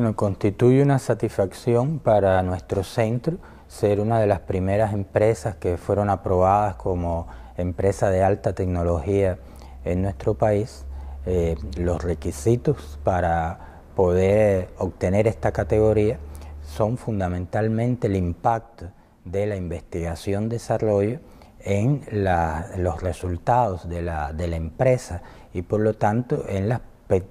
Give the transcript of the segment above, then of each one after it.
Bueno, constituye una satisfacción para nuestro centro ser una de las primeras empresas que fueron aprobadas como empresa de alta tecnología en nuestro país. Eh, los requisitos para poder obtener esta categoría son fundamentalmente el impacto de la investigación-desarrollo en los resultados de la, de la empresa y por lo tanto en las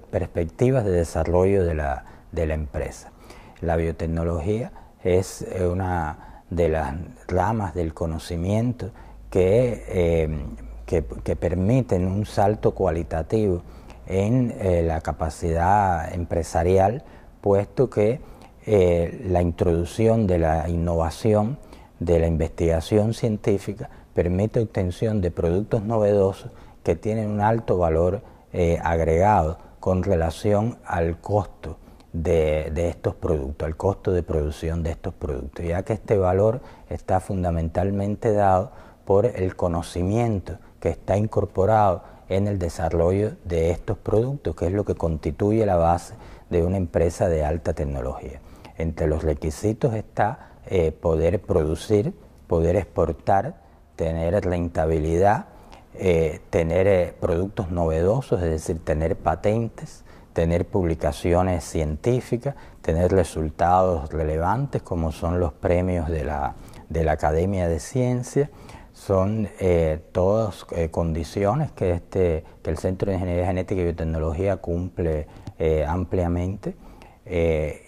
perspectivas de desarrollo de la, de la empresa. La biotecnología es eh, una de las ramas del conocimiento que, eh, permiten un salto cualitativo en eh, la capacidad empresarial, puesto que la introducción de la innovación, de la investigación científica, permite obtención de productos novedosos que tienen un alto valor agregado con relación al costo de, estos productos, al costo de producción de estos productos, ya que este valor está fundamentalmente dado por el conocimiento que está incorporado en el desarrollo de estos productos, que es lo que constituye la base de una empresa de alta tecnología. Entre los requisitos está eh, poder producir, poder exportar, tener rentabilidad, eh, tener eh, productos novedosos, es decir, tener patentes, tener publicaciones científicas, tener resultados relevantes como son los premios de la, de la Academia de Ciencia... Son eh, todas eh, condiciones que, este, el Centro de Ingeniería Genética y Biotecnología cumple eh, ampliamente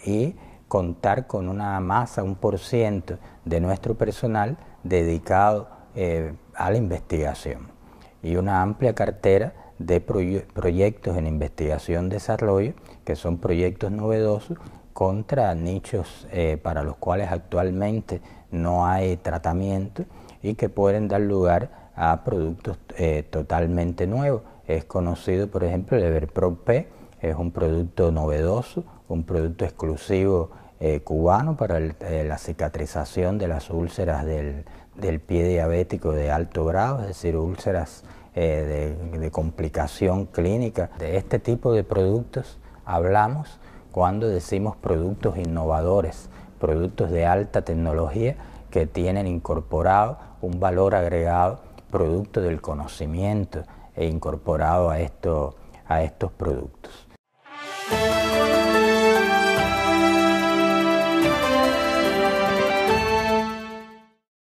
y contar con una masa, un por ciento de nuestro personal dedicado a la investigación y una amplia cartera de proyectos en investigación desarrollo, que son proyectos novedosos contra nichos eh, para los cuales actualmente no hay tratamiento y que pueden dar lugar a productos eh, totalmente nuevos. Es conocido, por ejemplo, el Everprop P, es un producto novedoso, un producto exclusivo eh, cubano para la cicatrización de las úlceras del, del pie diabético de alto grado, es decir, úlceras eh, de, complicación clínica. De este tipo de productos hablamos cuando decimos productos innovadores, productos de alta tecnología que tienen incorporado un valor agregado, producto del conocimiento e incorporado a estos productos.